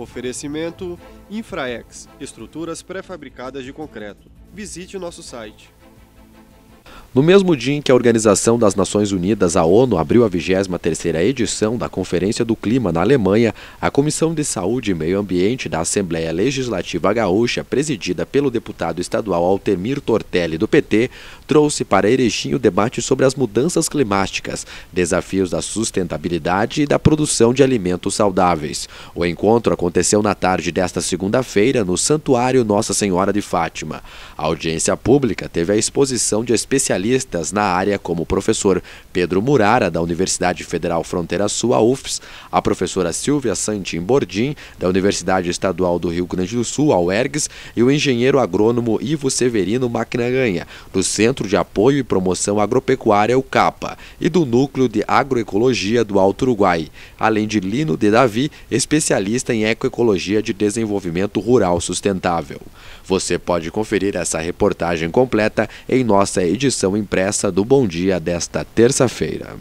Oferecimento Infraex, estruturas pré-fabricadas de concreto. Visite nosso site no mesmo dia em que a Organização das Nações Unidas, a ONU, abriu a 23ª edição da Conferência do Clima na Alemanha, a Comissão de Saúde e Meio Ambiente da Assembleia Legislativa Gaúcha, presidida pelo deputado estadual Altemir Tortelli, do PT, trouxe para Erechim o debate sobre as mudanças climáticas, desafios da sustentabilidade e da produção de alimentos saudáveis. O encontro aconteceu na tarde desta segunda-feira no Santuário Nossa Senhora de Fátima. A audiência pública teve a exposição de especialistas especialistas na área, como o professor Pedro Murara, da Universidade Federal Fronteira Sul, a UFS, a professora Silvia Santin Bordim, da Universidade Estadual do Rio Grande do Sul, a UERGS, e o engenheiro agrônomo Ivo Severino Maquinaganha, do Centro de Apoio e Promoção Agropecuária, o CAPA, e do Núcleo de Agroecologia do Alto Uruguai, além de Lino de Davi, especialista em ecoecologia de desenvolvimento rural sustentável. Você pode conferir essa reportagem completa em nossa edição edição impressa do Bom Dia desta terça-feira.